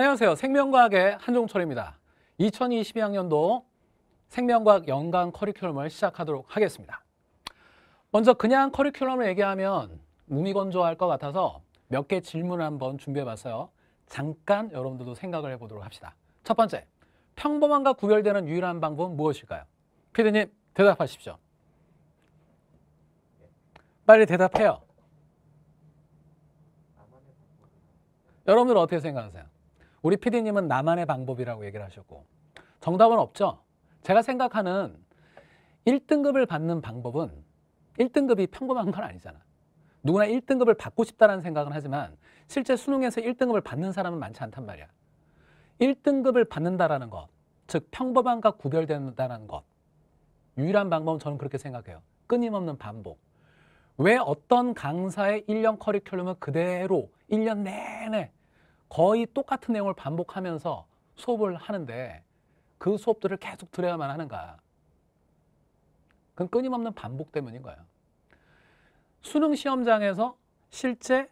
안녕하세요. 생명과학의 한종철입니다. 2022학년도 생명과학 연간 커리큘럼을 시작하도록 하겠습니다. 먼저 그냥 커리큘럼을 얘기하면 무미건조할 것 같아서 몇 개 질문을 한번 준비해봤어요. 잠깐 여러분들도 생각을 해보도록 합시다. 첫 번째, 평범함과 구별되는 유일한 방법은 무엇일까요? 피디님, 대답하십시오. 빨리 대답해요. 여러분들 어떻게 생각하세요? 우리 PD님은 나만의 방법이라고 얘기를 하셨고 정답은 없죠. 제가 생각하는 1등급을 받는 방법은 1등급이 평범한 건 아니잖아. 누구나 1등급을 받고 싶다라는 생각은 하지만 실제 수능에서 1등급을 받는 사람은 많지 않단 말이야. 1등급을 받는다라는 것, 즉 평범함과 구별된다는 것. 유일한 방법은 저는 그렇게 생각해요. 끊임없는 반복. 왜 어떤 강사의 1년 커리큘럼은 그대로 1년 내내 거의 똑같은 내용을 반복하면서 수업을 하는데 그 수업들을 계속 들어야만 하는가? 그건 끊임없는 반복 때문인 거예요. 수능 시험장에서 실제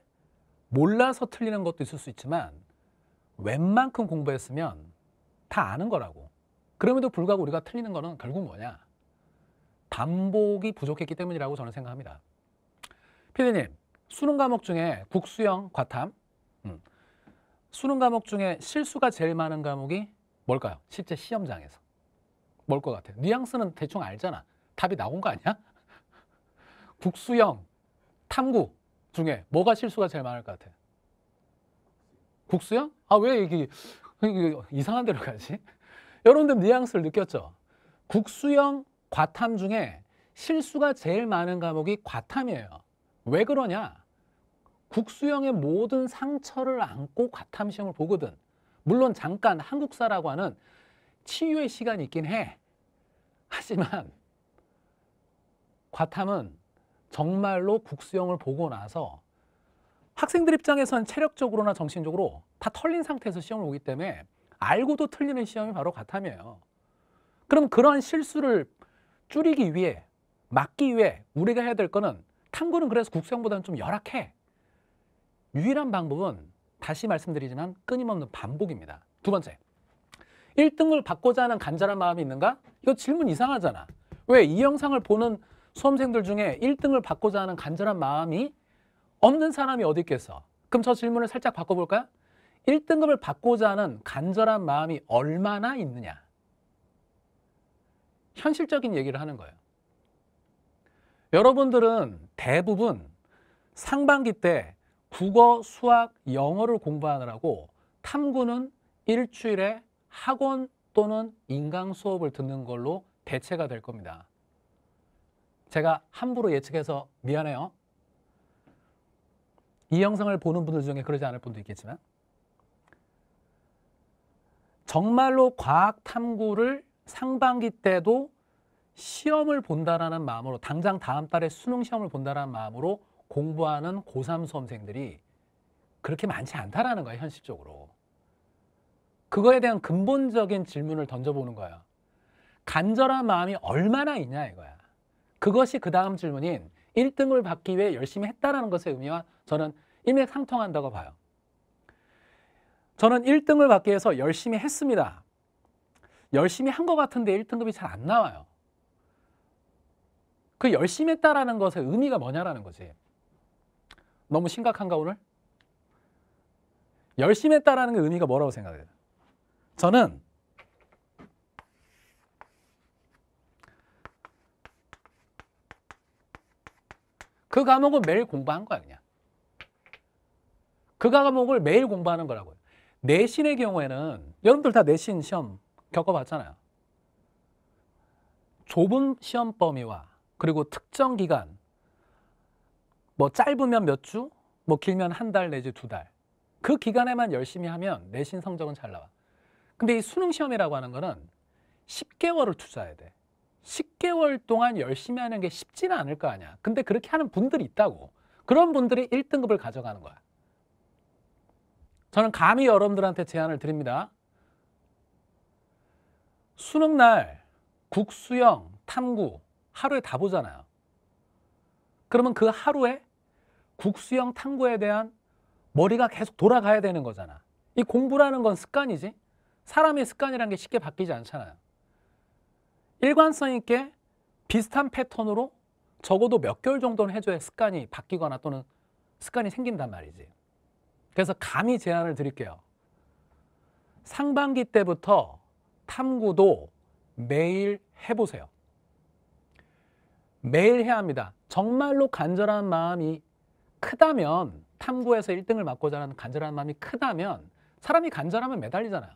몰라서 틀리는 것도 있을 수 있지만 웬만큼 공부했으면 다 아는 거라고. 그럼에도 불구하고 우리가 틀리는 거는 결국 뭐냐? 반복이 부족했기 때문이라고 저는 생각합니다. 피디님, 수능 과목 중에 국수형, 과탐, 음, 수능 과목 중에 실수가 제일 많은 과목이 뭘까요? 실제 시험장에서. 뭘 것 같아요? 뉘앙스는 대충 알잖아. 답이 나온 거 아니야? 국수형, 탐구 중에 뭐가 실수가 제일 많을 것 같아? 국수형? 아, 왜 이게, 이게 이상한 데로 가지? 여러분들 뉘앙스를 느꼈죠? 국수형, 과탐 중에 실수가 제일 많은 과목이 과탐이에요. 왜 그러냐? 국수형의 모든 상처를 안고 과탐 시험을 보거든. 물론 잠깐 한국사라고 하는 치유의 시간이 있긴 해. 하지만 과탐은 정말로 국수형을 보고 나서 학생들 입장에선 체력적으로나 정신적으로 다 털린 상태에서 시험을 보기 때문에 알고도 틀리는 시험이 바로 과탐이에요. 그럼 그런 실수를 줄이기 위해 막기 위해 우리가 해야 될 거는 탐구는 그래서 국수형보다는 좀 열악해. 유일한 방법은 다시 말씀드리지만 끊임없는 반복입니다. 두 번째, 1등을 받고자 하는 간절한 마음이 있는가? 이거 질문 이상하잖아. 왜? 이 영상을 보는 수험생들 중에 1등을 받고자 하는 간절한 마음이 없는 사람이 어디 있겠어? 그럼 저 질문을 살짝 바꿔볼까요? 1등급을 받고자 하는 간절한 마음이 얼마나 있느냐? 현실적인 얘기를 하는 거예요. 여러분들은 대부분 상반기 때 국어, 수학, 영어를 공부하느라고 탐구는 일주일에 학원 또는 인강 수업을 듣는 걸로 대체가 될 겁니다. 제가 함부로 예측해서 미안해요. 이 영상을 보는 분들 중에 그러지 않을 분도 있겠지만 정말로 과학 탐구를 상반기 때도 시험을 본다라는 마음으로 당장 다음 달에 수능 시험을 본다라는 마음으로 공부하는 고3 수험생들이 그렇게 많지 않다라는 거야, 현실적으로. 그거에 대한 근본적인 질문을 던져보는 거야. 간절한 마음이 얼마나 있냐 이거야. 그것이 그 다음 질문인 1등을 받기 위해 열심히 했다라는 것의 의미와 저는 일맥상통한다고 봐요. 저는 1등을 받기 위해서 열심히 했습니다. 열심히 한 것 같은데 1등급이 잘 안 나와요. 그 열심히 했다라는 것의 의미가 뭐냐라는 거지. 너무 심각한가 오늘? 열심히 했다라는 게 의미가 뭐라고 생각해요? 저는 그 과목은 매일 공부한 거야 그냥. 그 과목을 매일 공부하는 거라고요. 내신의 경우에는 여러분들 다 내신 시험 겪어봤잖아요. 좁은 시험 범위와 그리고 특정 기간 뭐 짧으면 몇 주, 뭐 길면 한 달 내지 두 달. 그 기간에만 열심히 하면 내신 성적은 잘 나와. 근데 이 수능 시험이라고 하는 거는 10개월을 투자해야 돼. 10개월 동안 열심히 하는 게 쉽지는 않을 거 아니야. 근데 그렇게 하는 분들이 있다고. 그런 분들이 1등급을 가져가는 거야. 저는 감히 여러분들한테 제안을 드립니다. 수능 날 국수영, 탐구 하루에 다 보잖아요. 그러면 그 하루에 국수형 탐구에 대한 머리가 계속 돌아가야 되는 거잖아. 이 공부라는 건 습관이지. 사람의 습관이란게 쉽게 바뀌지 않잖아요. 일관성 있게 비슷한 패턴으로 적어도 몇 개월 정도는 해줘야 습관이 바뀌거나 또는 습관이 생긴단 말이지. 그래서 감히 제안을 드릴게요. 상반기 때부터 탐구도 매일 해보세요. 매일 해야 합니다. 정말로 간절한 마음이 크다면 탐구에서 1등을 맞고자 하는 간절한 마음이 크다면 사람이 간절하면 매달리잖아요.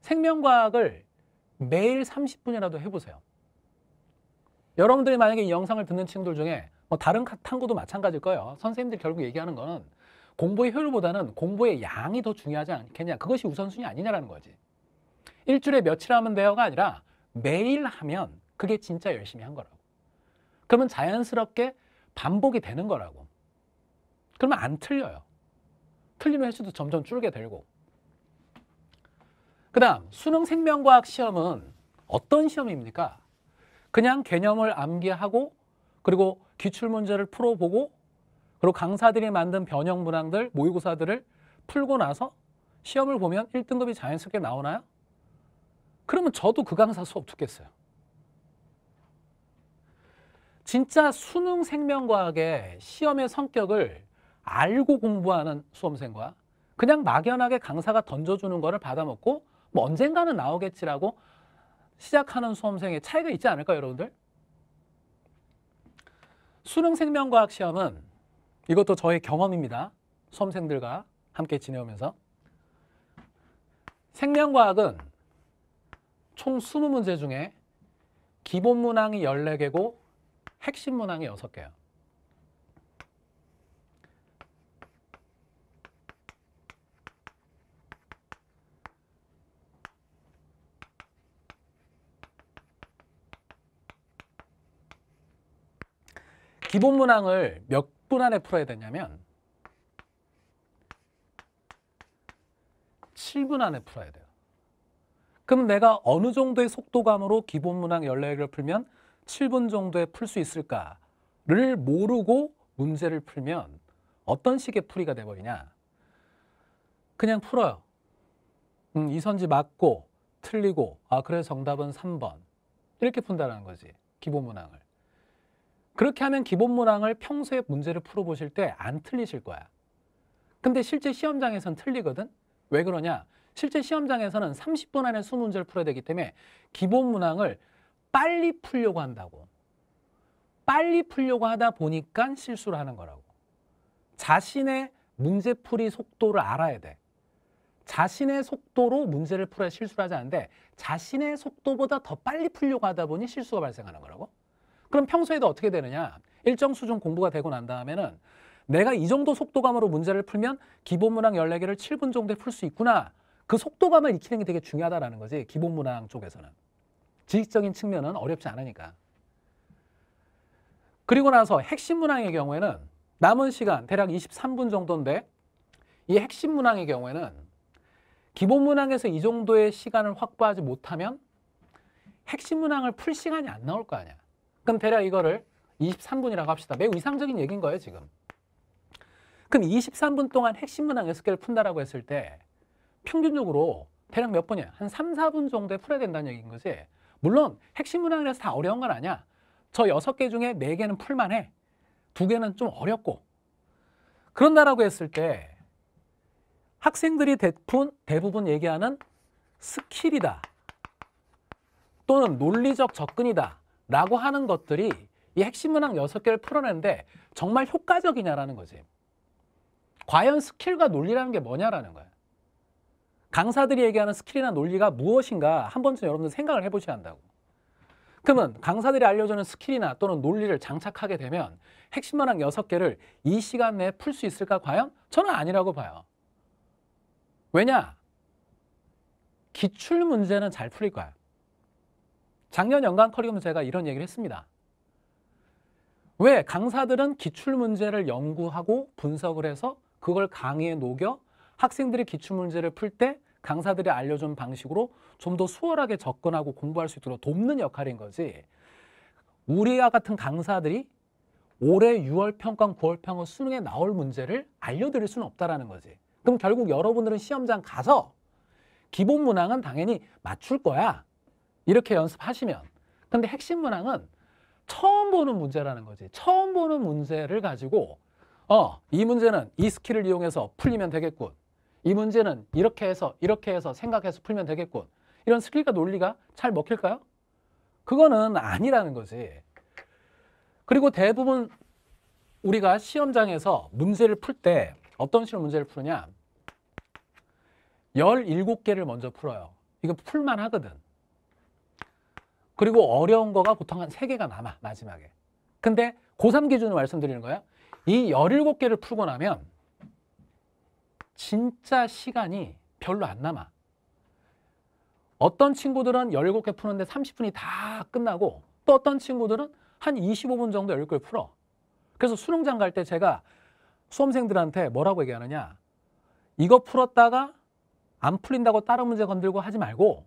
생명과학을 매일 30분이라도 해보세요. 여러분들이 만약에 이 영상을 듣는 친구들 중에 뭐 다른 탐구도 마찬가지일 거예요. 선생님들 결국 얘기하는 거는 공부의 효율보다는 공부의 양이 더 중요하지 않겠냐. 그것이 우선순위 아니냐라는 거지. 일주일에 며칠 하면 돼요가 아니라 매일 하면 그게 진짜 열심히 한 거라고. 그러면 자연스럽게 반복이 되는 거라고. 그러면 안 틀려요. 틀리는 횟수도 점점 줄게 되고. 그 다음, 수능 생명과학 시험은 어떤 시험입니까? 그냥 개념을 암기하고, 그리고 기출문제를 풀어보고, 그리고 강사들이 만든 변형 문항들, 모의고사들을 풀고 나서 시험을 보면 1등급이 자연스럽게 나오나요? 그러면 저도 그 강사 수업 듣겠어요. 진짜 수능 생명과학의 시험의 성격을 알고 공부하는 수험생과 그냥 막연하게 강사가 던져주는 거를 받아먹고 뭐 언젠가는 나오겠지라고 시작하는 수험생의 차이가 있지 않을까요, 여러분들? 수능 생명과학 시험은 이것도 저의 경험입니다. 수험생들과 함께 지내오면서 생명과학은 총 20문제 중에 기본문항이 14개고 핵심 문항이 6개야. 기본 문항을 몇 분 안에 풀어야 되냐면 7분 안에 풀어야 돼요. 그럼 내가 어느 정도의 속도감으로 기본 문항 14개를 풀면 7분 정도에 풀 수 있을까를 모르고 문제를 풀면 어떤 식의 풀이가 돼버리냐 그냥 풀어요 음, 이선지 맞고 틀리고 아 그래서 정답은 3번 이렇게 푼다는 거지 기본 문항을 그렇게 하면 기본 문항을 평소에 문제를 풀어보실 때 안 틀리실 거야 근데 실제 시험장에선 틀리거든 왜 그러냐 실제 시험장에서는 30분 안에 수문제를 풀어야 되기 때문에 기본 문항을 빨리 풀려고 한다고. 빨리 풀려고 하다 보니까 실수를 하는 거라고. 자신의 문제풀이 속도를 알아야 돼. 자신의 속도로 문제를 풀어야 실수를 하지 않는데 자신의 속도보다 더 빨리 풀려고 하다 보니 실수가 발생하는 거라고. 그럼 평소에도 어떻게 되느냐. 일정 수준 공부가 되고 난 다음에는 내가 이 정도 속도감으로 문제를 풀면 기본 문항 14개를 7분 정도에 풀 수 있구나. 그 속도감을 익히는 게 되게 중요하다라는 거지. 기본 문항 쪽에서는. 지식적인 측면은 어렵지 않으니까. 그리고 나서 핵심 문항의 경우에는 남은 시간 대략 23분 정도인데 이 핵심 문항의 경우에는 기본 문항에서 이 정도의 시간을 확보하지 못하면 핵심 문항을 풀 시간이 안 나올 거 아니야. 그럼 대략 이거를 23분이라고 합시다. 매우 이상적인 얘기인 거예요, 지금. 그럼 23분 동안 핵심 문항 6개를 푼다라고 했을 때 평균적으로 대략 몇 분이야? 한 3, 4분 정도에 풀어야 된다는 얘기인 거지. 물론 핵심 문항이라서 다 어려운 건 아니야. 저 여섯 개 중에 네개는 풀만해. 두개는좀 어렵고. 그런다라고 했을 때 학생들이 대부분, 대부분 얘기하는 스킬이다. 또는 논리적 접근이다. 라고 하는 것들이 이 핵심 문항 여섯 개를 풀어내는데 정말 효과적이냐라는 거지. 과연 스킬과 논리라는 게 뭐냐라는 거야. 강사들이 얘기하는 스킬이나 논리가 무엇인가 한 번쯤 여러분들 생각을 해보셔야 한다고. 그러면 강사들이 알려주는 스킬이나 또는 논리를 장착하게 되면 핵심 문항 여섯 개를이 시간 내에 풀 수 있을까 과연? 저는 아니라고 봐요. 왜냐? 기출 문제는 잘 풀릴 거야. 작년 연간 커리어문 제가 이런 얘기를 했습니다. 왜 강사들은 기출 문제를 연구하고 분석을 해서 그걸 강의에 녹여 학생들이 기출문제를 풀 때 강사들이 알려준 방식으로 좀 더 수월하게 접근하고 공부할 수 있도록 돕는 역할인 거지 우리와 아 같은 강사들이 올해 6월 평가 9월 평가 수능에 나올 문제를 알려드릴 수는 없다라는 거지. 그럼 결국 여러분들은 시험장 가서 기본 문항은 당연히 맞출 거야. 이렇게 연습하시면. 근데 핵심 문항은 처음 보는 문제라는 거지. 처음 보는 문제를 가지고 어, 이 문제는 이 스킬을 이용해서 풀리면 되겠군. 이 문제는 이렇게 해서 이렇게 해서 생각해서 풀면 되겠군. 이런 스킬과 논리가 잘 먹힐까요? 그거는 아니라는 거지. 그리고 대부분 우리가 시험장에서 문제를 풀 때 어떤 식으로 문제를 푸느냐 17개를 먼저 풀어요. 이거 풀만 하거든. 그리고 어려운 거가 보통 한 3개가 남아 마지막에. 근데 고3 기준으로 말씀드리는 거야. 이 17개를 풀고 나면 진짜 시간이 별로 안 남아. 어떤 친구들은 17개 푸는데 30분이 다 끝나고 또 어떤 친구들은 한 25분 정도 1 0개 풀어. 그래서 수능장 갈 때 제가 수험생들한테 뭐라고 얘기하느냐. 이거 풀었다가 안 풀린다고 다른 문제 건들고 하지 말고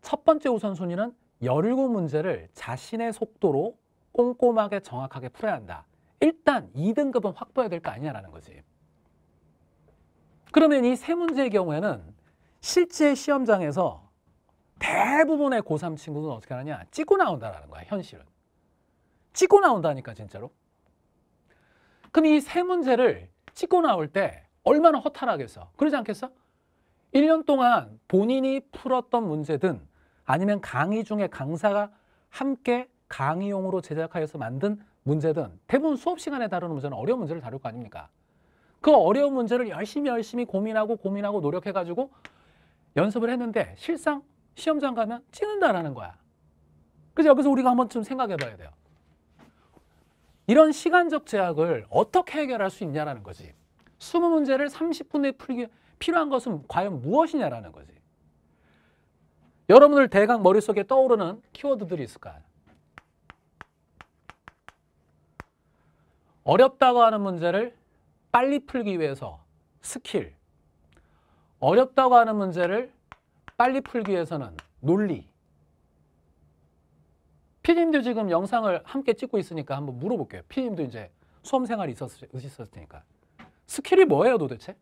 첫 번째 우선순위는 17문제를 자신의 속도로 꼼꼼하게 정확하게 풀어야 한다. 일단 2등급은 확보해야 될 거 아니냐라는 거지. 그러면 이 세 문제의 경우에는 실제 시험장에서 대부분의 고3 친구들은 어떻게 하느냐 찍고 나온다라는 거야 현실은 찍고 나온다니까 진짜로 그럼 이 세 문제를 찍고 나올 때 얼마나 허탈하겠어 그러지 않겠어? 1년 동안 본인이 풀었던 문제든 아니면 강의 중에 강사가 함께 강의용으로 제작하여서 만든 문제든 대부분 수업 시간에 다루는 문제는 어려운 문제를 다룰 거 아닙니까? 그 어려운 문제를 열심히 열심히 고민하고 고민하고 노력해가지고 연습을 했는데 실상 시험장 가면 찍는다라는 거야. 그래서 여기서 우리가 한번 좀 생각해 봐야 돼요. 이런 시간적 제약을 어떻게 해결할 수 있냐라는 거지. 스무 문제를 30분 에 풀기 필요한 것은 과연 무엇이냐라는 거지. 여러분들 대강 머릿속에 떠오르는 키워드들이 있을까 어렵다고 하는 문제를 빨리 풀기 위해서 스킬, 어렵다고 하는 문제를 빨리 풀기 위해서는 논리. 피님도 지금 영상을 함께 찍고 있으니까 한번 물어볼게요. 피님도 이제 수험 생활이 있었을, 있었을 테니까. 스킬이 뭐예요 도대체?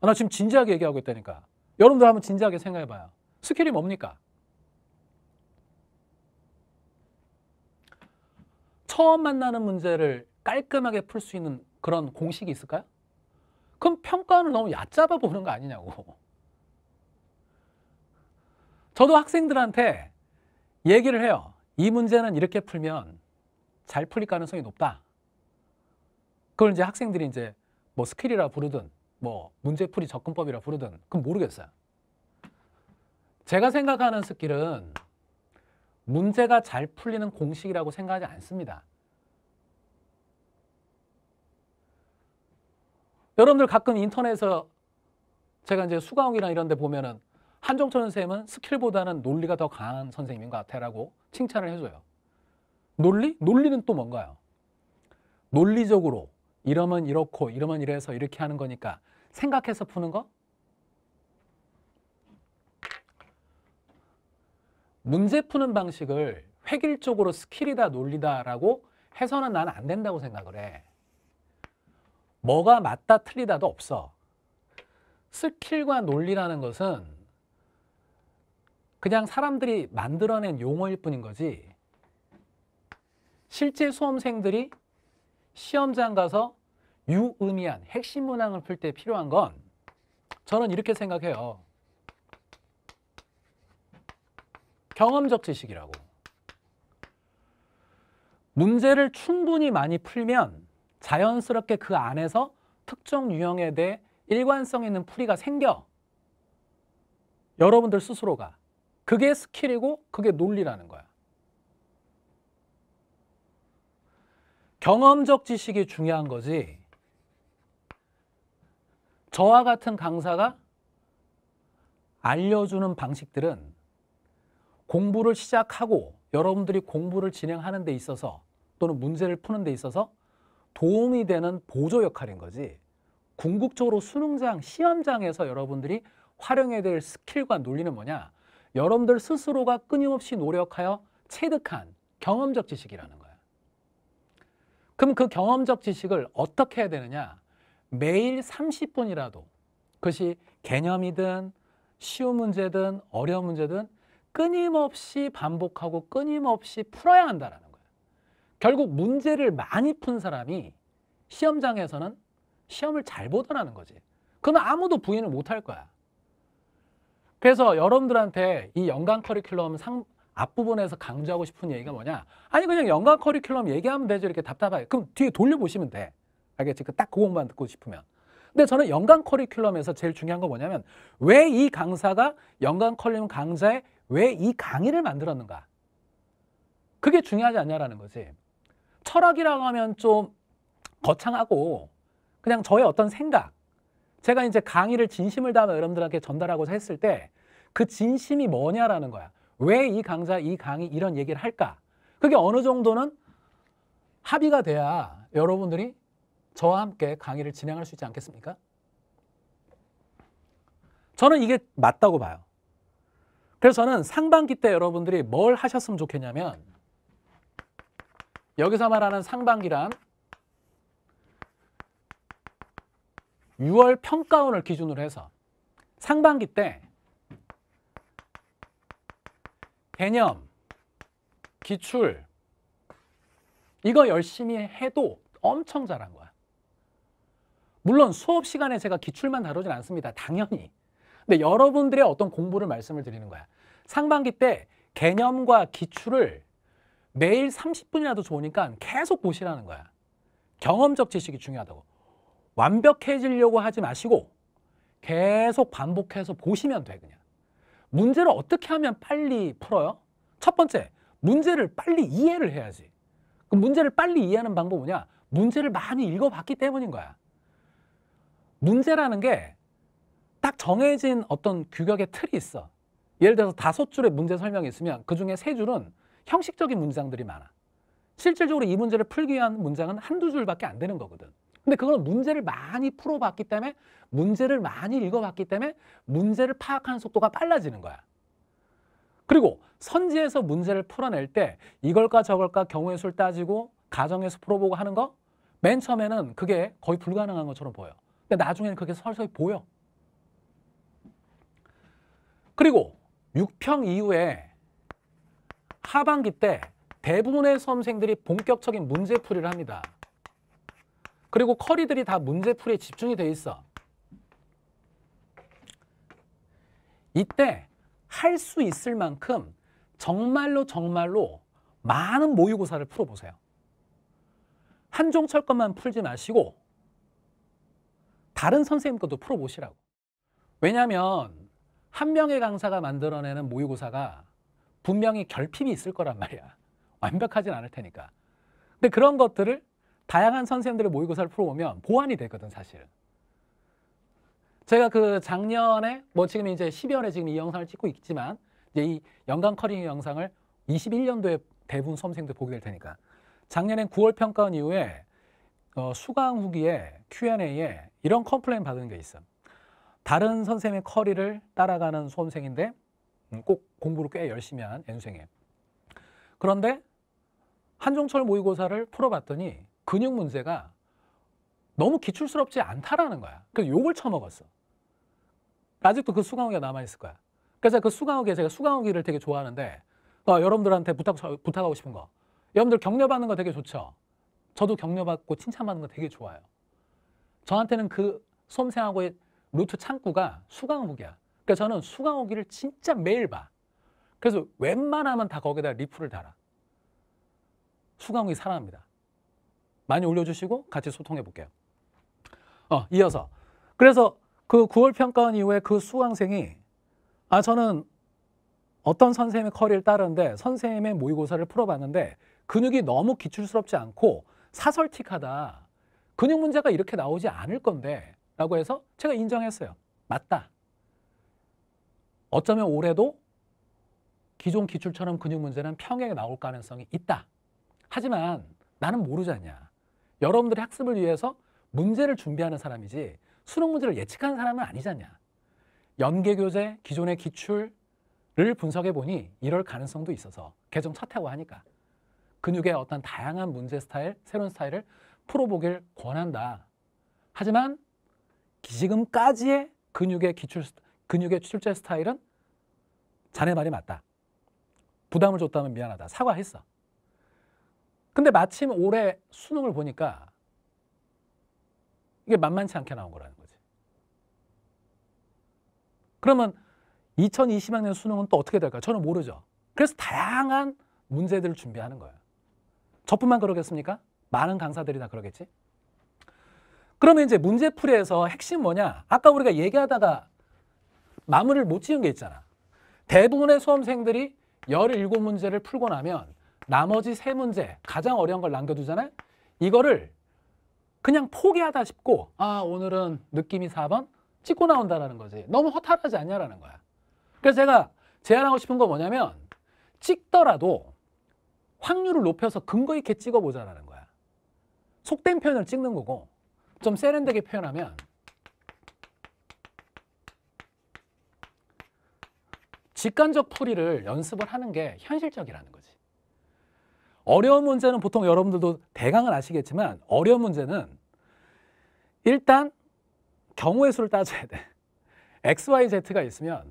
아, 나 지금 진지하게 얘기하고 있다니까. 여러분들 한번 진지하게 생각해봐요. 스킬이 뭡니까? 처음 만나는 문제를 깔끔하게 풀 수 있는 그런 공식이 있을까요? 그럼 평가원 너무 얕잡아 보는 거 아니냐고. 저도 학생들한테 얘기를 해요. 이 문제는 이렇게 풀면 잘 풀릴 가능성이 높다. 그걸 이제 학생들이 이제 뭐 스킬이라 부르든 뭐 문제풀이 접근법이라 부르든 그건 모르겠어요. 제가 생각하는 스킬은 문제가 잘 풀리는 공식이라고 생각하지 않습니다. 여러분들 가끔 인터넷에서 제가 이제 수강이나 이런 데 보면은 한종철 선생님은 스킬보다는 논리가 더 강한 선생님인 것 같아라고 칭찬을 해줘요. 논리? 논리는 또 뭔가요? 논리적으로 이러면 이렇고 이러면 이래서 이렇게 하는 거니까 생각해서 푸는 거? 문제 푸는 방식을 획일적으로 스킬이다 논리다라고 해서는 난 안 된다고 생각을 해. 뭐가 맞다 틀리다도 없어. 스킬과 논리라는 것은 그냥 사람들이 만들어낸 용어일 뿐인 거지 실제 수험생들이 시험장 가서 유의미한 핵심 문항을 풀 때 필요한 건 저는 이렇게 생각해요. 경험적 지식이라고. 문제를 충분히 많이 풀면 자연스럽게 그 안에서 특정 유형에 대해 일관성 있는 풀이가 생겨. 여러분들 스스로가. 그게 스킬이고 그게 논리라는 거야. 경험적 지식이 중요한 거지. 저와 같은 강사가 알려주는 방식들은 공부를 시작하고 여러분들이 공부를 진행하는 데 있어서 또는 문제를 푸는 데 있어서 도움이 되는 보조 역할인 거지 궁극적으로 수능장, 시험장에서 여러분들이 활용해야 될 스킬과 논리는 뭐냐 여러분들 스스로가 끊임없이 노력하여 체득한 경험적 지식이라는 거야 그럼 그 경험적 지식을 어떻게 해야 되느냐 매일 30분이라도 그것이 개념이든 쉬운 문제든 어려운 문제든 끊임없이 반복하고 끊임없이 풀어야 한다는 거야 결국 문제를 많이 푼 사람이 시험장에서는 시험을 잘 보더라는 거지. 그건 아무도 부인을 못 할 거야. 그래서 여러분들한테 이 연간 커리큘럼 상, 앞부분에서 강조하고 싶은 얘기가 뭐냐. 아니 그냥 연간 커리큘럼 얘기하면 되죠. 이렇게 답답하게. 그럼 뒤에 돌려보시면 돼. 알겠지? 딱그 곡만 그 듣고 싶으면. 근데 저는 연간 커리큘럼에서 제일 중요한 건 뭐냐면 왜 이 강사가 연간 커리큘럼 강좌에 왜 이 강의를 만들었는가. 그게 중요하지 않냐라는 거지. 철학이라고 하면 좀 거창하고 그냥 저의 어떤 생각 제가 이제 강의를 진심을 담아 여러분들한테 전달하고자 했을 때 그 진심이 뭐냐라는 거야. 왜 이 강사, 이 강의 이런 얘기를 할까? 그게 어느 정도는 합의가 돼야 여러분들이 저와 함께 강의를 진행할 수 있지 않겠습니까? 저는 이게 맞다고 봐요. 그래서 저는 상반기 때 여러분들이 뭘 하셨으면 좋겠냐면 여기서 말하는 상반기란 6월 평가원을 기준으로 해서 상반기 때 개념, 기출 이거 열심히 해도 엄청 잘한 거야. 물론 수업 시간에 제가 기출만 다루진 않습니다. 당연히. 근데 여러분들의 어떤 공부를 말씀을 드리는 거야. 상반기 때 개념과 기출을 매일 30분이라도 좋으니까 계속 보시라는 거야. 경험적 지식이 중요하다고. 완벽해지려고 하지 마시고 계속 반복해서 보시면 돼 그냥. 문제를 어떻게 하면 빨리 풀어요? 첫 번째, 문제를 빨리 이해를 해야지. 그 문제를 빨리 이해하는 방법은 뭐냐? 문제를 많이 읽어봤기 때문인 거야. 문제라는 게 딱 정해진 어떤 규격의 틀이 있어. 예를 들어서 다섯 줄의 문제 설명이 있으면 그 중에 세 줄은 형식적인 문장들이 많아. 실질적으로 이 문제를 풀기 위한 문장은 한두 줄밖에 안 되는 거거든. 근데 그건 문제를 많이 풀어봤기 때문에 문제를 많이 읽어봤기 때문에 문제를 파악하는 속도가 빨라지는 거야. 그리고 선지에서 문제를 풀어낼 때 이걸까 저걸까 경우의 수를 따지고 가정에서 풀어보고 하는 거 맨 처음에는 그게 거의 불가능한 것처럼 보여. 근데 나중에는 그게 서서히 보여. 그리고 6평 이후에 하반기 때 대부분의 수험생들이 본격적인 문제풀이를 합니다. 그리고 커리들이 다 문제풀이에 집중이 돼 있어. 이때 할 수 있을 만큼 정말로 정말로 많은 모의고사를 풀어보세요. 한종철 것만 풀지 마시고 다른 선생님 것도 풀어보시라고. 왜냐하면 한 명의 강사가 만들어내는 모의고사가 분명히 결핍이 있을 거란 말이야. 완벽하진 않을 테니까. 근데 그런 것들을 다양한 선생님들의 모의고사를 풀어보면 보완이 되거든, 사실은. 제가 그 작년에 뭐 지금 이제 10여 에 지금 이 영상을 찍고 있지만 이제 이 연간 커리어 영상을 21년도에 대부분 수험생들 보게 될 테니까 작년에 9월 평가원 이후에 어, 수강 후기에 Q&A에 이런 컴플레인 받은 게 있어. 다른 선생님의 커리를 따라가는 수험생인데 음, 꼭 공부를 꽤 열심히 한 N생에. 그런데 한종철 모의고사를 풀어봤더니 근육 문제가 너무 기출스럽지 않다라는 거야. 그 욕을 쳐먹었어. 아직도 그 수강후기가 남아있을 거야. 그래서 그 수강후기에 제가 수강후기를 되게 좋아하는데 어, 여러분들한테 부탁, 부탁하고 싶은 거. 여러분들 격려받는 거 되게 좋죠? 저도 격려받고 칭찬받는 거 되게 좋아요. 저한테는 그 수험생하고의 루트 창구가 수강후기야. 그러니 저는 수강후기를 진짜 매일 봐. 그래서 웬만하면 다 거기다 리플을 달아. 수강이 사랑합니다. 많이 올려주시고 같이 소통해 볼게요. 어, 이어서. 그래서 그 9월 평가원 이후에 그 수강생이 아, 저는 어떤 선생님의 커리를 따르는데 선생님의 모의고사를 풀어봤는데 근육이 너무 기출스럽지 않고 사설틱하다. 근육 문제가 이렇게 나오지 않을 건데 라고 해서 제가 인정했어요. 맞다. 어쩌면 올해도 기존 기출처럼 근육 문제는 평행에 나올 가능성이 있다. 하지만 나는 모르잖냐. 여러분들의 학습을 위해서 문제를 준비하는 사람이지 수능 문제를 예측하는 사람은 아니잖냐. 연계 교재, 기존의 기출을 분석해 보니 이럴 가능성도 있어서 개정 차태고 하니까 근육의 어떤 다양한 문제 스타일, 새로운 스타일을 풀어보길 권한다. 하지만 지금까지의 근육의 기출 근육의 출제 스타일은 자네 말이 맞다. 부담을 줬다면 미안하다. 사과했어. 근데 마침 올해 수능을 보니까 이게 만만치 않게 나온 거라는 거지. 그러면 2020학년 수능은 또 어떻게 될까요? 저는 모르죠. 그래서 다양한 문제들을 준비하는 거예요. 저뿐만 그러겠습니까? 많은 강사들이 다 그러겠지? 그러면 이제 문제풀이에서 핵심 뭐냐? 아까 우리가 얘기하다가 마무리를 못 지은 게 있잖아. 대부분의 수험생들이 열일곱 문제를 풀고 나면 나머지 세문제 가장 어려운 걸 남겨두잖아요. 이거를 그냥 포기하다 싶고 아 오늘은 느낌이 4번 찍고 나온다라는 거지. 너무 허탈하지 않냐라는 거야. 그래서 제가 제안하고 싶은 건 뭐냐면 찍더라도 확률을 높여서 근거 있게 찍어보자라는 거야. 속된 표현을 찍는 거고 좀 세련되게 표현하면 직관적 풀이를 연습을 하는 게 현실적이라는 거지. 어려운 문제는 보통 여러분들도 대강은 아시겠지만 어려운 문제는 일단 경우의 수를 따져야 돼. x, y, z가 있으면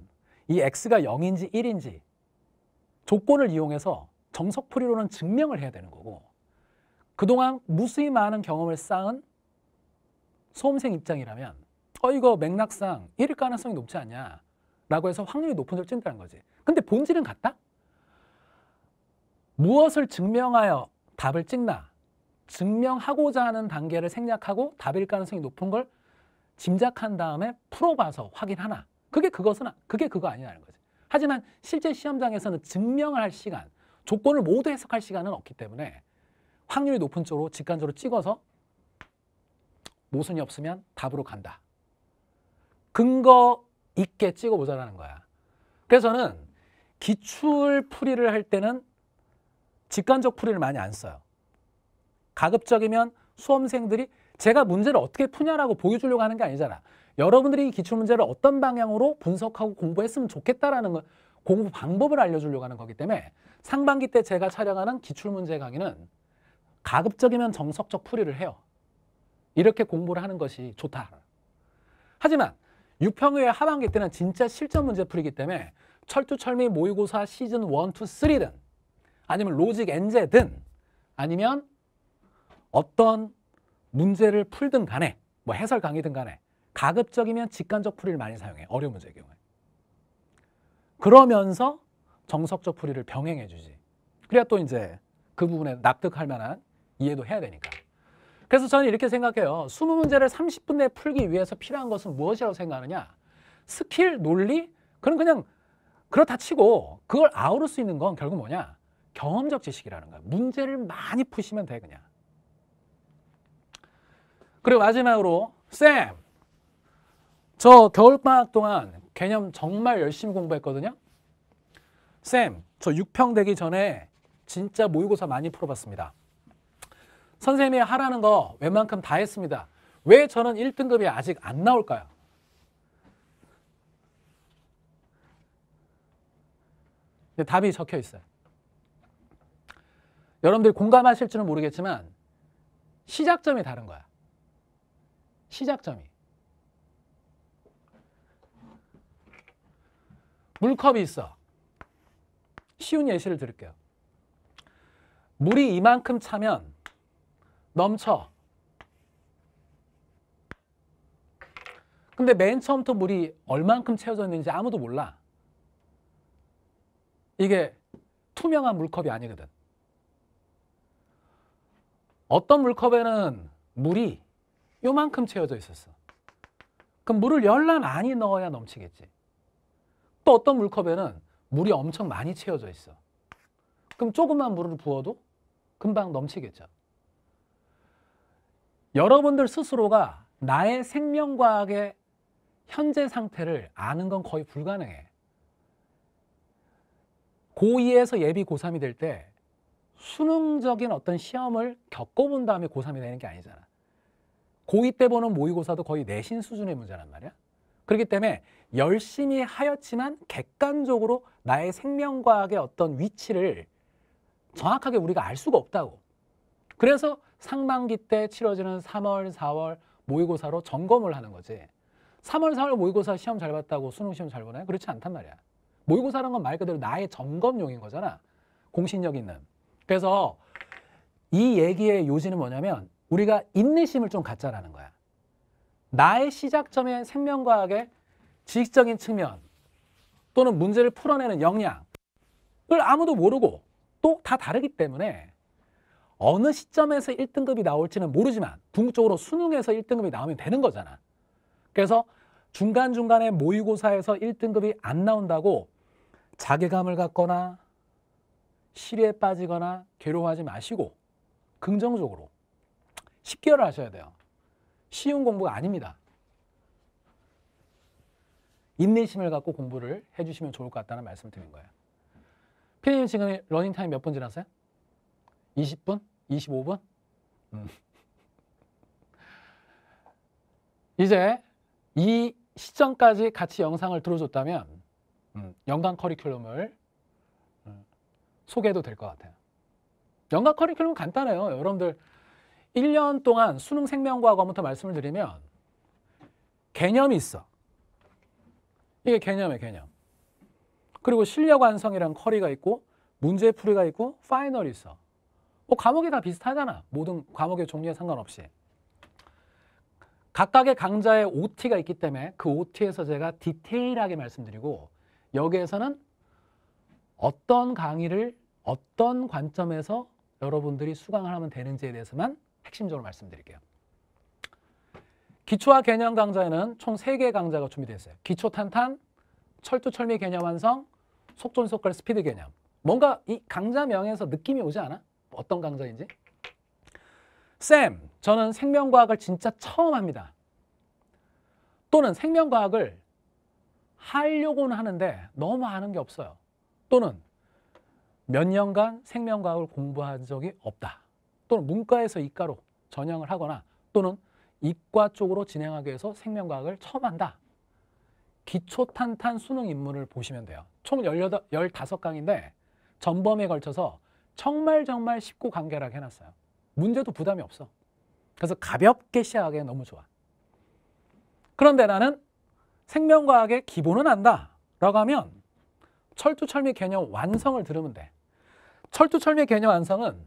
이 x가 0인지 1인지 조건을 이용해서 정석풀이로는 증명을 해야 되는 거고 그동안 무수히 많은 경험을 쌓은 수험생 입장이라면 어 이거 맥락상 1일 가능성이 높지 않냐 라고 해서 확률이 높은 수를 찍는다는 거지. 근데 본질은 같다? 무엇을 증명하여 답을 찍나? 증명하고자 하는 단계를 생략하고 답일 가능성이 높은 걸 짐작한 다음에 풀어봐서 확인하나? 그게 그것은, 아, 그게 그거 아니라는 거지. 하지만 실제 시험장에서는 증명을 할 시간, 조건을 모두 해석할 시간은 없기 때문에 확률이 높은 쪽으로 직관적으로 찍어서 모순이 없으면 답으로 간다. 근거 있게 찍어보자라는 거야. 그래서는 기출 풀이를 할 때는 직관적 풀이를 많이 안 써요. 가급적이면 수험생들이 제가 문제를 어떻게 푸냐라고 보여주려고 하는 게 아니잖아. 여러분들이 기출 문제를 어떤 방향으로 분석하고 공부했으면 좋겠다라는 걸 공부 방법을 알려주려고 하는 거기 때문에 상반기 때 제가 촬영하는 기출 문제 강의는 가급적이면 정석적 풀이를 해요. 이렇게 공부를 하는 것이 좋다. 하지만 6평의 하반기 때는 진짜 실전 문제풀이기 때문에 철두철미 모의고사 시즌 1, 2, 3든 아니면 로직 엔제든 아니면 어떤 문제를 풀든 간에 뭐 해설 강의든 간에 가급적이면 직관적 풀이를 많이 사용해 어려운 문제의 경우에 그러면서 정석적 풀이를 병행해 주지 그래야 또 이제 그 부분에 납득할 만한 이해도 해야 되니까 그래서 저는 이렇게 생각해요. 수능 문제를 30분 내에 풀기 위해서 필요한 것은 무엇이라고 생각하느냐? 스킬, 논리? 그건 그냥 그렇다 치고 그걸 아우를 수 있는 건 결국 뭐냐? 경험적 지식이라는 거야. 문제를 많이 푸시면 돼 그냥. 그리고 마지막으로 쌤! 저 겨울방학 동안 개념 정말 열심히 공부했거든요. 쌤, 저 6평 되기 전에 진짜 모의고사 많이 풀어봤습니다. 선생님이 하라는 거 웬만큼 다 했습니다. 왜 저는 1등급이 아직 안 나올까요? 답이 적혀 있어요. 여러분들 공감하실지는 모르겠지만 시작점이 다른 거야. 시작점이. 물컵이 있어. 쉬운 예시를 드릴게요. 물이 이만큼 차면 넘쳐. 근데 맨 처음부터 물이 얼만큼 채워졌는지 아무도 몰라. 이게 투명한 물컵이 아니거든. 어떤 물컵에는 물이 요만큼 채워져 있었어. 그럼 물을 열나 많이 넣어야 넘치겠지. 또 어떤 물컵에는 물이 엄청 많이 채워져 있어. 그럼 조금만 물을 부어도 금방 넘치겠죠. 여러분들 스스로가 나의 생명과학의 현재 상태를 아는 건 거의 불가능해. 고2에서 예비 고3이 될 때 수능적인 어떤 시험을 겪어본 다음에 고3이 되는 게 아니잖아. 고2 때 보는 모의고사도 거의 내신 수준의 문제란 말이야. 그렇기 때문에 열심히 하였지만 객관적으로 나의 생명과학의 어떤 위치를 정확하게 우리가 알 수가 없다고. 그래서 상반기 때 치러지는 3월, 4월 모의고사로 점검을 하는 거지. 3월, 4월 모의고사 시험 잘 봤다고 수능 시험 잘 보나요? 그렇지 않단 말이야. 모의고사라는 건 말 그대로 나의 점검용인 거잖아. 공신력 있는. 그래서 이 얘기의 요지는 뭐냐면 우리가 인내심을 좀 갖자라는 거야. 나의 시작점에 생명과학의 지식적인 측면 또는 문제를 풀어내는 역량을 아무도 모르고 또 다 다르기 때문에 어느 시점에서 1등급이 나올지는 모르지만 궁극적으로 수능에서 1등급이 나오면 되는 거잖아. 그래서 중간중간에 모의고사에서 1등급이 안 나온다고 자괴감을 갖거나 시리에 빠지거나 괴로워하지 마시고 긍정적으로 10개월 하셔야 돼요. 쉬운 공부가 아닙니다. 인내심을 갖고 공부를 해주시면 좋을 것 같다는 말씀을 드린 거예요. 피디님 지금 러닝타임 몇분 지났어요? 20분? 25분? 음. 이제 이 시점까지 같이 영상을 들어줬다면 연간 음, 커리큘럼을 음, 소개해도 될 것 같아요. 연간 커리큘럼 간단해요. 여러분들 1년 동안 수능 생명과학과부터 말씀을 드리면 개념이 있어. 이게 개념이 개념. 그리고 실력 완성이란 커리가 있고 문제풀이가 있고 파이널이 있어. 뭐 어, 과목이 다 비슷하잖아. 모든 과목의 종류에 상관없이. 각각의 강좌의 OT가 있기 때문에 그 OT에서 제가 디테일하게 말씀드리고 여기에서는 어떤 강의를 어떤 관점에서 여러분들이 수강을 하면 되는지에 대해서만 핵심적으로 말씀드릴게요. 기초와 개념 강좌에는 총 3개의 강좌가 준비되어 있어요. 기초 탄탄, 철두 철미 개념 완성, 속전속결 스피드 개념. 뭔가 이 강좌명에서 느낌이 오지 않아? 어떤 강좌인지 쌤, 저는 생명과학을 진짜 처음 합니다. 또는 생명과학을 하려고는 하는데 너무 아는 게 없어요. 또는 몇 년간 생명과학을 공부한 적이 없다. 또는 문과에서 이과로 전향을 하거나 또는 이과 쪽으로 진행하기 위해서 생명과학을 처음 한다. 기초탄탄 수능 입문을 보시면 돼요. 총 18, 강인데 전범에 걸쳐서 정말 정말 쉽고 간결하게 해놨어요. 문제도 부담이 없어. 그래서 가볍게 시작하기에 너무 좋아. 그런데 나는 생명과학의 기본은 안다 라고 하면 철두철미 개념 완성을 들으면 돼. 철두철미 개념 완성은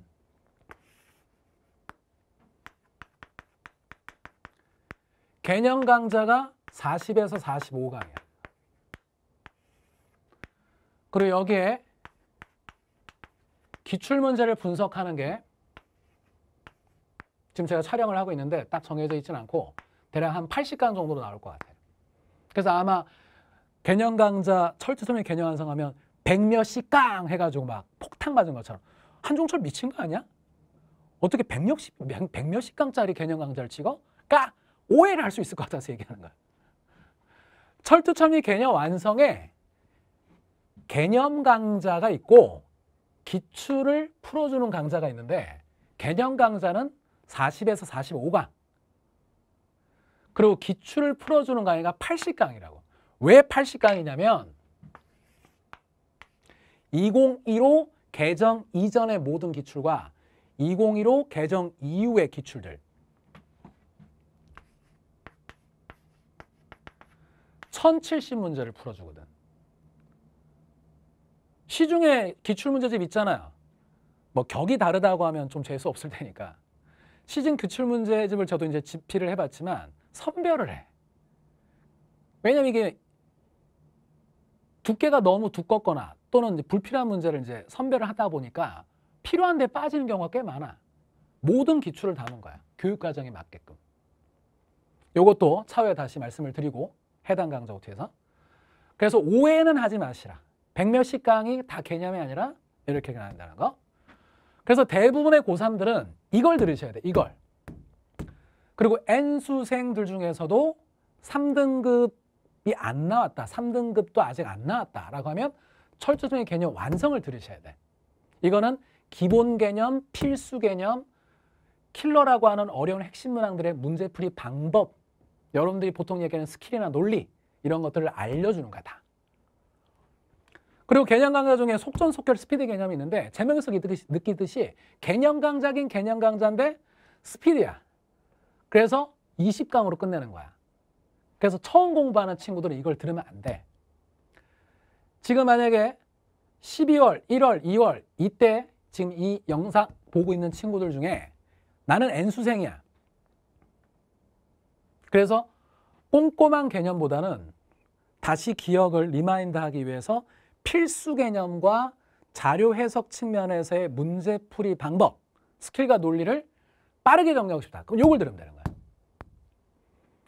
개념 강좌가 40에서 45강이야. 그리고 여기에 기출 문제를 분석하는 게 지금 제가 촬영을 하고 있는데 딱 정해져 있지는 않고 대략 한 80강 정도로 나올 것 같아요. 그래서 아마 개념 강좌 철제 설명 개념 완성하면 백몇씩 깡 해가지고 막 폭탄 맞은 것처럼 한종철 미친 거 아니야? 어떻게 백몇씩 백몇씩 강짜리 개념 강좌를 찍어? 까 오해를 할 수 있을 것 같아서 얘기하는 거야. 철두철미 개념 완성에 개념 강좌가 있고 기출을 풀어주는 강좌가 있는데 개념 강좌는 40에서 45강 그리고 기출을 풀어주는 강의가 80강이라고 왜 80강이냐면 2015 개정 이전의 모든 기출과 2015 개정 이후의 기출들 1070문제를 풀어주거든 시중에 기출문제집 있잖아요. 뭐 격이 다르다고 하면 좀 재수 없을 테니까. 시중 기출문제집을 저도 이제 집필을 해봤지만 선별을 해. 왜냐면 이게 두께가 너무 두껍거나 또는 불필요한 문제를 이제 선별을 하다 보니까 필요한 데 빠지는 경우가 꽤 많아. 모든 기출을 담은 거야. 교육과정에 맞게끔. 이것도 차후에 다시 말씀을 드리고 해당 강좌 부터해서 그래서 오해는 하지 마시라. 백몇십 강이 다 개념이 아니라 이렇게 나한다는 거. 그래서 대부분의 고3들은 이걸 들으셔야 돼. 이걸. 그리고 N수생들 중에서도 3등급이 안 나왔다. 3등급도 아직 안 나왔다. 라고 하면 철저적의 개념 완성을 들으셔야 돼. 이거는 기본 개념, 필수 개념, 킬러라고 하는 어려운 핵심 문항들의 문제풀이 방법, 여러분들이 보통 얘기하는 스킬이나 논리 이런 것들을 알려주는 거다. 그리고 개념 강자 중에 속전속결 스피드 개념이 있는데 제명에서 느끼듯이 개념 강자긴 개념 강자인데 스피드야. 그래서 20강으로 끝내는 거야. 그래서 처음 공부하는 친구들은 이걸 들으면 안 돼. 지금 만약에 12월, 1월, 2월 이때 지금 이 영상 보고 있는 친구들 중에 나는 N수생이야. 그래서 꼼꼼한 개념보다는 다시 기억을 리마인드하기 위해서 필수 개념과 자료 해석 측면에서의 문제풀이 방법, 스킬과 논리를 빠르게 정리하고 싶다. 그럼 요걸 들으면 되는 거야.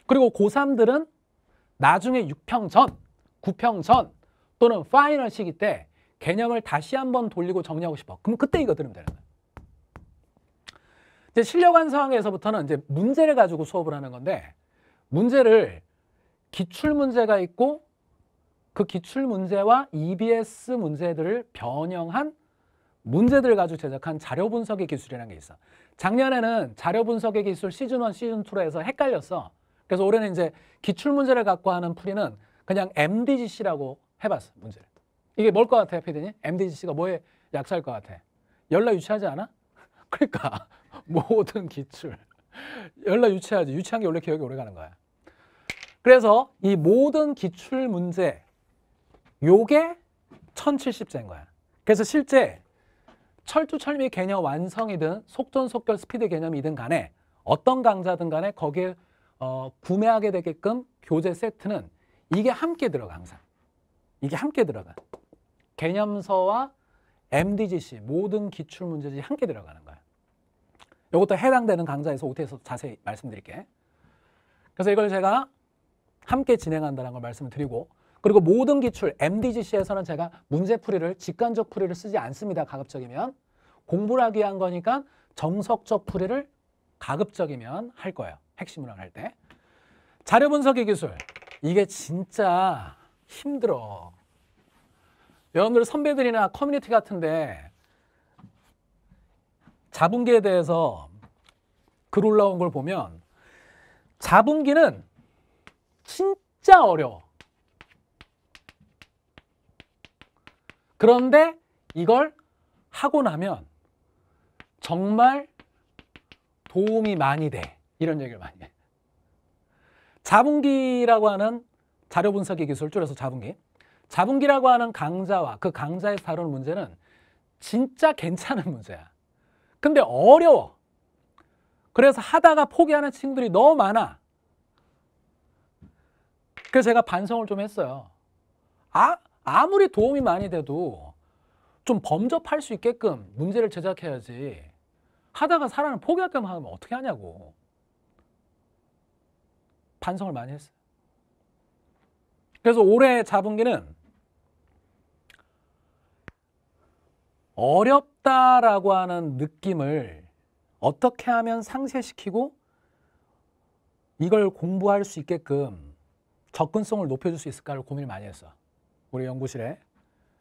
그리고 고3들은 나중에 6평 전, 9평 전 또는 파이널 시기 때 개념을 다시 한번 돌리고 정리하고 싶어. 그럼 그때 이거 들으면 되는 거야. 이제 실력 완성에서부터는 이제 문제를 가지고 수업을 하는 건데 문제를 기출 문제가 있고 그 기출 문제와 EBS 문제들을 변형한 문제들을 가지고 제작한 자료 분석의 기술이라는 게 있어. 작년에는 자료 분석의 기술 시즌 1, 시즌 2로 해서 헷갈렸어. 그래서 올해는 이제 기출 문제를 갖고 하는 풀이는 그냥 MDGC라고 해봤어, 문제를. 이게 뭘 것 같아요, 피디님? MDGC가 뭐에 약자일 것 같아? 연락 유치하지 않아? 그러니까 모든 기출. 연락 유치하지. 유치한 게 원래 기억이 오래 가는 거야. 그래서 이 모든 기출 문제 요게 1070제인 거야. 그래서 실제 철두철미 개념 완성이든 속전속결 스피드 개념이든 간에 어떤 강좌든 간에 거기에 어, 구매하게 되게끔 교재 세트는 이게 함께 들어가 항상. 이게 함께 들어가. 개념서와 MDGC 모든 기출문제지 함께 들어가는 거야. 이것도 해당되는 강좌에서 오태에서 자세히 말씀드릴게. 그래서 이걸 제가 함께 진행한다는 걸 말씀드리고 그리고 모든 기출 MDGC에서는 제가 문제풀이를 직관적 풀이를 쓰지 않습니다. 가급적이면. 공부를 하기 위한 거니까 정석적 풀이를 가급적이면 할 거예요. 핵심으로 할 때. 자료 분석의 기술. 이게 진짜 힘들어. 여러분들 선배들이나 커뮤니티 같은데 자분기에 대해서 글 올라온 걸 보면 자분기는 진짜 어려워. 그런데 이걸 하고 나면 정말 도움이 많이 돼. 이런 얘기를 많이 해. 자분기라고 하는 자료 분석의 기술, 줄여서 자분기. 자분기라고 하는 강자와 그 강자에서 다루는 문제는 진짜 괜찮은 문제야. 근데 어려워. 그래서 하다가 포기하는 친구들이 너무 많아. 그래서 제가 반성을 좀 했어요. 아? 아무리 도움이 많이 돼도 좀 범접할 수 있게끔 문제를 제작해야지 하다가 사람을 포기할까 하면 어떻게 하냐고 반성을 많이 했어요. 그래서 올해 자분기는 어렵다라고 하는 느낌을 어떻게 하면 상쇄시키고 이걸 공부할 수 있게끔 접근성을 높여줄 수 있을까를 고민을 많이 했어. 요 우리 연구실에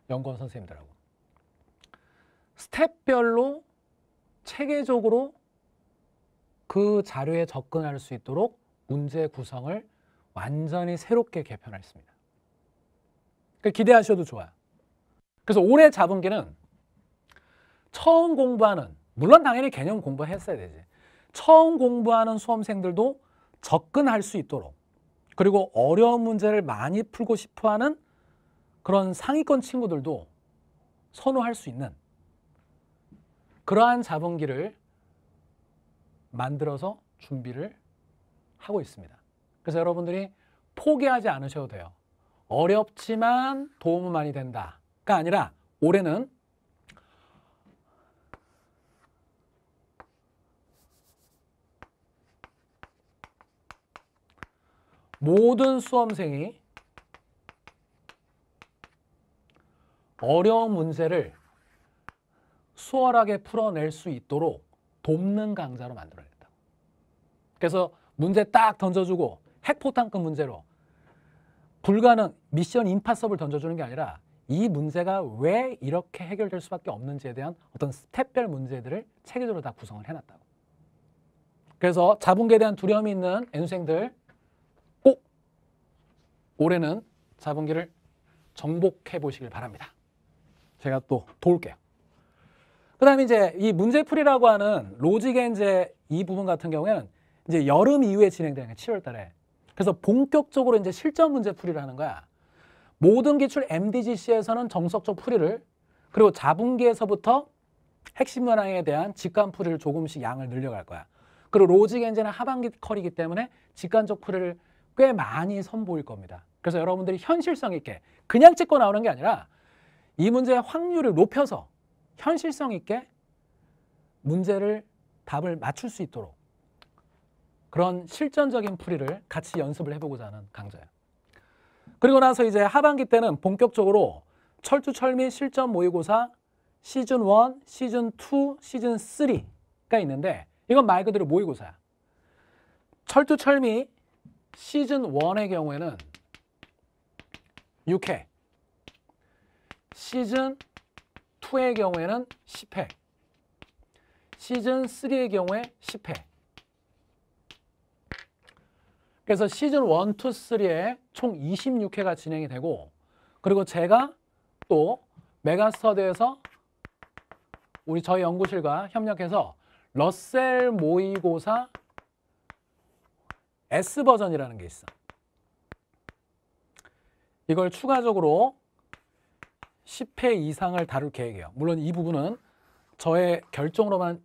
연구원 선생님들하고 스텝별로 체계적으로 그 자료에 접근할 수 있도록 문제 구성을 완전히 새롭게 개편했습니다. 그러니까 기대하셔도 좋아요. 그래서 올해 자본기는 처음 공부하는 물론 당연히 개념 공부했어야 되지. 처음 공부하는 수험생들도 접근할 수 있도록 그리고 어려운 문제를 많이 풀고 싶어하는 그런 상위권 친구들도 선호할 수 있는 그러한 자본기를 만들어서 준비를 하고 있습니다. 그래서 여러분들이 포기하지 않으셔도 돼요. 어렵지만 도움은 많이 된다가 아니라 올해는 모든 수험생이 어려운 문제를 수월하게 풀어낼 수 있도록 돕는 강좌로 만들어냈다. 야 그래서 문제 딱 던져주고 핵포탄급 문제로 불가능 미션 임파서블 던져주는 게 아니라 이 문제가 왜 이렇게 해결될 수밖에 없는지에 대한 어떤 스텝별 문제들을 체계적으로 다 구성을 해놨다고. 그래서 자본계에 대한 두려움이 있는 N생들 꼭 올해는 자본계를 정복해 보시길 바랍니다. 제가 또 도울게요. 그 다음에 이제 이 문제풀이라고 하는 로직엔제 이 부분 같은 경우에는 이제 여름 이후에 진행되는 게 7월 달에. 그래서 본격적으로 이제 실전 문제풀이를 하는 거야. 모든 기출 MDGC에서는 정석적 풀이를 그리고 자분기에서부터 핵심 문항에 대한 직관 풀이를 조금씩 양을 늘려갈 거야. 그리고 로직 엔진은 하반기 컬이기 때문에 직관적 풀이를 꽤 많이 선보일 겁니다. 그래서 여러분들이 현실성 있게 그냥 찍고 나오는 게 아니라 이 문제의 확률을 높여서 현실성 있게 문제를 답을 맞출 수 있도록 그런 실전적인 풀이를 같이 연습을 해보고자 하는 강좌예요. 그리고 나서 이제 하반기 때는 본격적으로 철두철미 실전 모의고사 시즌 1, 시즌 2, 시즌 3가 있는데 이건 말 그대로 모의고사야. 철두철미 시즌 1의 경우에는 6회 시즌 2의 경우에는 10회, 시즌 3의 경우에 10회. 그래서 시즌 1, 2, 3에 총 26회가 진행이 되고 그리고 제가 또 메가스터드에서 우리 저희 연구실과 협력해서 러셀 모의고사 S버전이라는 게 있어. 이걸 추가적으로 10회 이상을 다룰 계획이에요. 물론 이 부분은 저의 결정으로만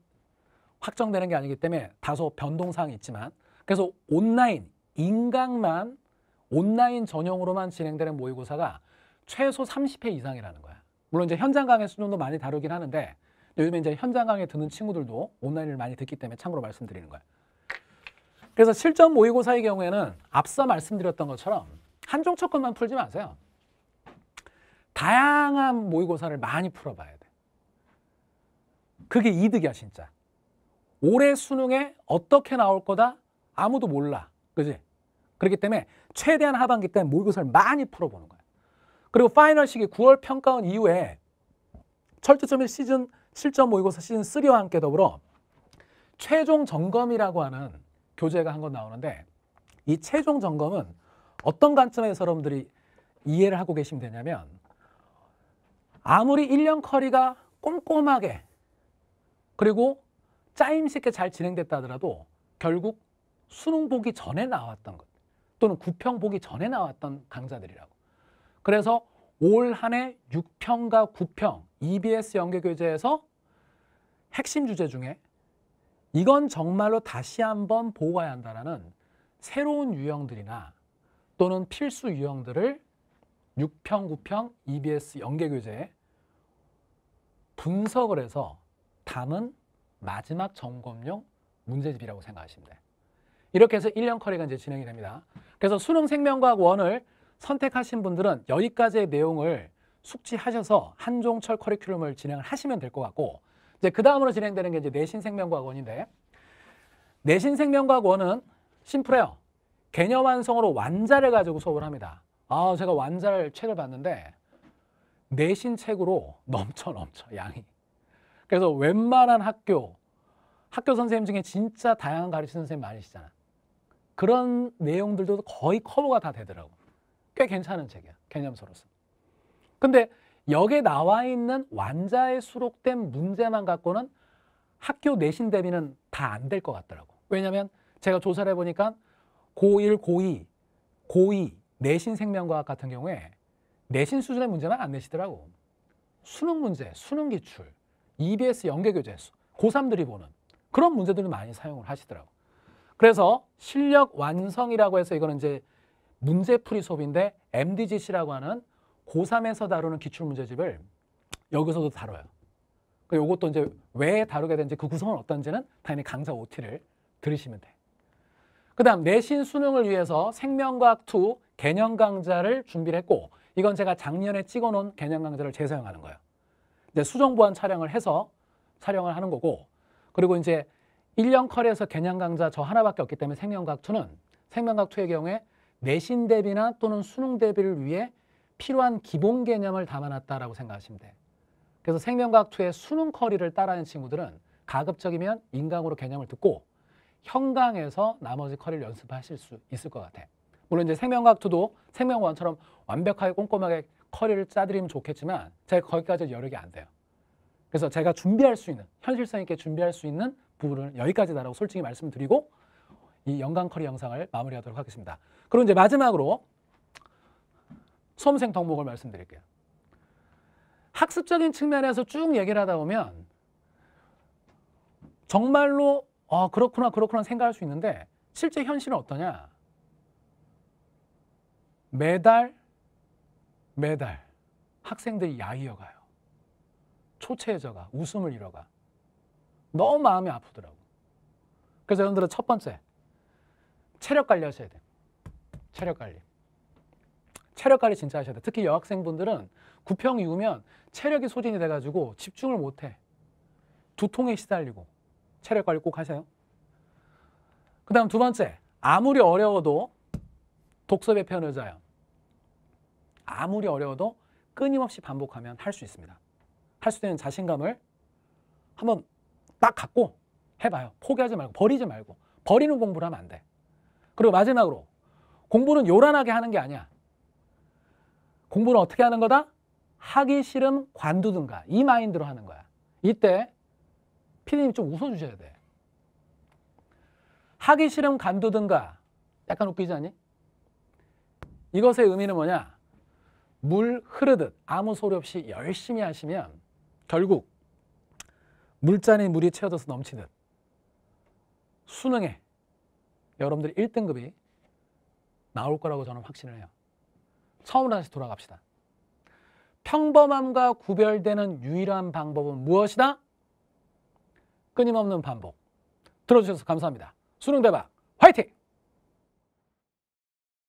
확정되는 게 아니기 때문에 다소 변동사항이 있지만 그래서 온라인, 인강만 온라인 전용으로만 진행되는 모의고사가 최소 30회 이상이라는 거야. 물론 이제 현장 강의 수준도 많이 다루긴 하는데 요즘에 이제 현장 강의 듣는 친구들도 온라인을 많이 듣기 때문에 참고로 말씀드리는 거야. 그래서 실전 모의고사의 경우에는 앞서 말씀드렸던 것처럼 한종 척근만 풀지 마세요. 다양한 모의고사를 많이 풀어봐야 돼. 그게 이득이야 진짜. 올해 수능에 어떻게 나올 거다 아무도 몰라. 그지? 그렇기 때문에 최대한 하반기 때 모의고사를 많이 풀어보는 거야. 그리고 파이널 시기 9월 평가원 이후에 철저점일 시즌 7점 모의고사 시즌 3와 함께 더불어 최종 점검이라고 하는 교재가 한권 나오는데 이 최종 점검은 어떤 관점에서 여러분들이 이해를 하고 계시면 되냐면 아무리 1년 커리가 꼼꼼하게 그리고 짜임 쉽게 잘 진행됐다 하더라도 결국 수능 보기 전에 나왔던 것 또는 9평 보기 전에 나왔던 강자들이라고. 그래서 올 한해 6평과 9평 EBS 연계교재에서 핵심 주제 중에 이건 정말로 다시 한번 보고 가야 한다라는 새로운 유형들이나 또는 필수 유형들을 6평, 9평, EBS 연계교재 분석을 해서 담은 마지막 점검용 문제집이라고 생각하시면 돼요. 이렇게 해서 1년 커리가 이제 진행이 됩니다. 그래서 수능 생명과학 원을 선택하신 분들은 여기까지의 내용을 숙지하셔서 한종철 커리큘럼을 진행 하시면 될 것 같고 이제 그 다음으로 진행되는 게 이제 내신 생명과학 원인데 내신 생명과학 원은 심플해요. 개념 완성으로 완자를 가지고 수업을 합니다. 아, 제가 완자를 책을 봤는데 내신 책으로 넘쳐 넘쳐 양이. 그래서 웬만한 학교 학교 선생님 중에 진짜 다양한 가르치는 선생님 많으시잖아. 그런 내용들도 거의 커버가 다 되더라고. 꽤 괜찮은 책이야. 개념서로서. 근데 여기에 나와 있는 완자에 수록된 문제만 갖고는 학교 내신 대비는 다 안 될 것 같더라고. 왜냐면 제가 조사를 해보니까 고1, 고2, 고2, 내신 생명과학 같은 경우에 내신 수준의 문제는안 내시더라고. 수능 문제, 수능 기출, EBS 연계 교재, 고3들이 보는 그런 문제들을 많이 사용을 하시더라고. 그래서 실력 완성이라고 해서 이거는 이제 문제풀이 수업인데 MDGC라고 하는 고3에서 다루는 기출 문제집을 여기서도 다뤄요. 그러니까 요것도 이제 왜 다루게 되는지 그 구성은 어떤지는 당연히 강사 OT를 들으시면 돼. 그 다음 내신 수능을 위해서 생명과학 2 개념 강좌를 준비를 했고 이건 제가 작년에 찍어놓은 개념 강좌를 재사용하는 거예요. 이제 수정 보완 촬영을 해서 촬영을 하는 거고 그리고 이제 1년 컬에서 개념 강좌 저 하나밖에 없기 때문에 생명과투는생명과투의 경우에 내신 대비나 또는 수능 대비를 위해 필요한 기본 개념을 담아놨다라 생각하시면 돼. 그래서 생명과투의 수능 커리를 따라하는 친구들은 가급적이면 인강으로 개념을 듣고 현강에서 나머지 커리를 연습하실 수 있을 것 같아. 물론 이제 생명과학투도 생명원처럼 완벽하게 꼼꼼하게 커리를 짜드리면 좋겠지만 제가 거기까지 여력이 안 돼요. 그래서 제가 준비할 수 있는 현실성 있게 준비할 수 있는 부분은 여기까지다라고 솔직히 말씀드리고 이 연간 커리 영상을 마무리하도록 하겠습니다. 그럼 이제 마지막으로 수험생 덕목을 말씀드릴게요. 학습적인 측면에서 쭉 얘기를 하다 보면 정말로 아 그렇구나 그렇구나 생각할 수 있는데 실제 현실은 어떠냐 매달 매달 학생들이 야이어가요. 초췌해져가, 웃음을 잃어가. 너무 마음이 아프더라고. 그래서 여러분들은 첫 번째, 체력 관리 하셔야 돼. 체력 관리. 체력 관리 진짜 하셔야 돼. 특히 여학생분들은 구평 이후면 체력이 소진이 돼가지고 집중을 못해. 두통에 시달리고. 체력 관리 꼭 하세요. 그 다음 두 번째, 아무리 어려워도 독서 배편 의자요. 아무리 어려워도 끊임없이 반복하면 할 수 있습니다. 할 수 있는 자신감을 한번 딱 갖고 해봐요. 포기하지 말고 버리지 말고 버리는 공부를 하면 안 돼. 그리고 마지막으로 공부는 요란하게 하는 게 아니야. 공부는 어떻게 하는 거다? 하기 싫음 관두든가 이 마인드로 하는 거야. 이때 피디님 좀 웃어주셔야 돼. 하기 싫음 관두든가 약간 웃기지 않니? 이것의 의미는 뭐냐? 물 흐르듯 아무 소리 없이 열심히 하시면 결국 물잔에 물이 채워져서 넘치듯 수능에 여러분들이 1등급이 나올 거라고 저는 확신을 해요. 처음으로 다시 돌아갑시다. 평범함과 구별되는 유일한 방법은 무엇이다? 끊임없는 반복. 들어주셔서 감사합니다. 수능 대박 화이팅!